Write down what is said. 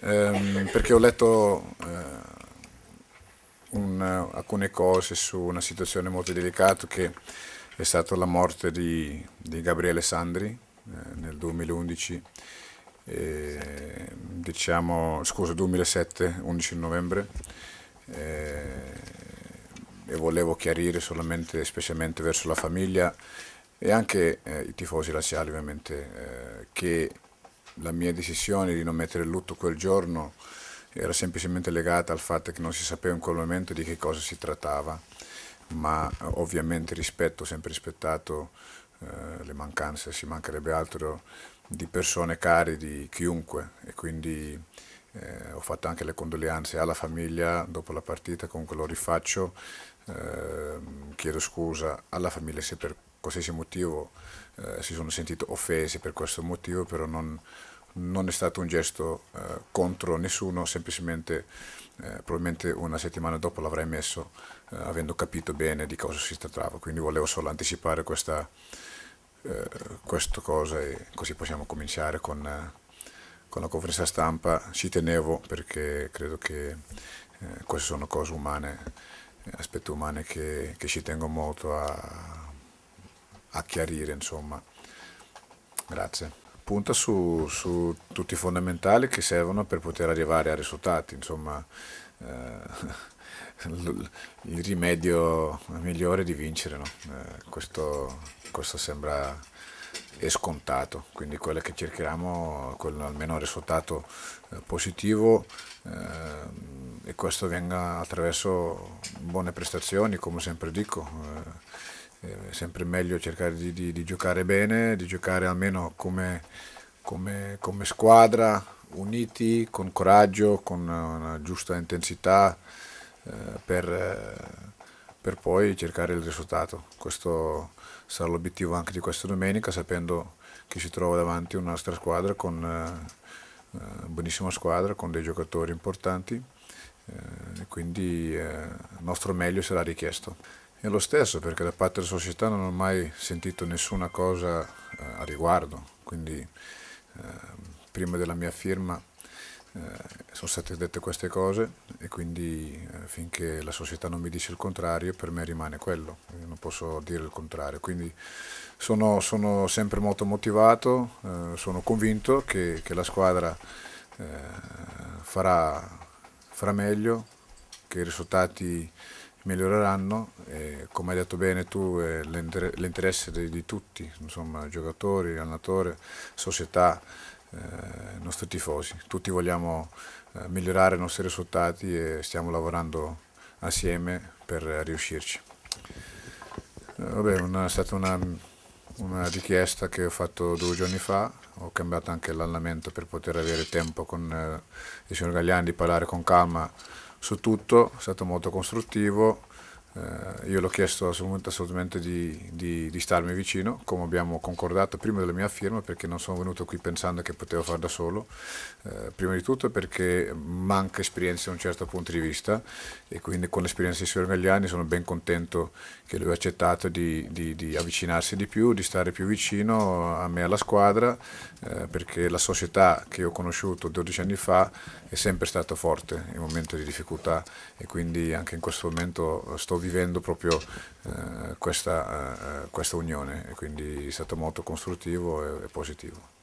ehm, perché ho letto eh, un, alcune cose su una situazione molto delicata che è stata la morte di, di Gabriele Sandri eh, nel 2011, eh, diciamo, scusa 2007, 11 novembre. Eh, e volevo chiarire solamente, specialmente verso la famiglia e anche eh, i tifosi razziali ovviamente, eh, che la mia decisione di non mettere il lutto quel giorno era semplicemente legata al fatto che non si sapeva in quel momento di che cosa si trattava, ma eh, ovviamente rispetto, sempre rispettato eh, le mancanze, si mancherebbe altro di persone care, di chiunque e quindi eh, ho fatto anche le condoglianze alla famiglia dopo la partita, comunque lo rifaccio, eh, chiedo scusa alla famiglia se per qualsiasi motivo eh, si sono sentiti offesi per questo motivo, però non, non è stato un gesto eh, contro nessuno, semplicemente eh, probabilmente una settimana dopo l'avrei messo, eh, avendo capito bene di cosa si trattava, quindi volevo solo anticipare questa, eh, questa cosa e così possiamo cominciare con, eh, con, la conferenza stampa. Ci tenevo perché credo che eh, queste sono cose umane, aspetti umani che, che ci tengo molto a a chiarire, insomma. Grazie. Punta su, su tutti i fondamentali che servono per poter arrivare a risultati, insomma. Eh, il rimedio migliore è di vincere, no? eh, questo, questo, sembra è scontato, quindi quello che cerchiamo, quello almeno un risultato eh, positivo eh, e questo venga attraverso buone prestazioni, come sempre dico. Eh, è eh, sempre meglio cercare di, di, di giocare bene, di giocare almeno come, come, come, squadra, uniti, con coraggio, con una giusta intensità eh, per, eh, per, poi cercare il risultato. Questo sarà l'obiettivo anche di questa domenica, sapendo che si trova davanti una nostra squadra con eh, una eh, buonissima squadra, con dei giocatori importanti. Eh, quindi il nostro meglio sarà richiesto è lo stesso perché da parte della società non ho mai sentito nessuna cosa eh, a riguardo, quindi eh, prima della mia firma eh, sono state dette queste cose e quindi eh, finché la società non mi dice il contrario per me rimane quello, Io non posso dire il contrario, quindi sono, sono sempre molto motivato, eh, sono convinto che, che la squadra eh, farà, farà meglio, che i risultati miglioreranno. E, come hai detto bene tu, eh, l'interesse di, di, tutti, insomma, giocatori, allenatore, società, eh, nostri tifosi. Tutti vogliamo eh, migliorare i nostri risultati e stiamo lavorando assieme per riuscirci. Eh, vabbè, una, è stata una, una richiesta che ho fatto due giorni fa, ho cambiato anche l'allenamento per poter avere tempo con eh, il signor Gagliani di parlare con calma su tutto, è stato molto costruttivo, eh, io l'ho chiesto assolutamente, assolutamente di, di, di, starmi vicino, come abbiamo concordato prima della mia firma, perché non sono venuto qui pensando che potevo fare da solo, eh, prima di tutto perché manca esperienza da un certo punto di vista e quindi con l'esperienza di Sormegliani sono ben contento che lui ha accettato di, di, avvicinarsi di più, di stare più vicino a me e alla squadra, eh, perché la società che ho conosciuto 12 anni fa è sempre stata forte in momenti di difficoltà e quindi anche in questo momento sto vivendo vivendo proprio eh, questa, eh, eh, questa, unione, e quindi è stato molto costruttivo e, e positivo.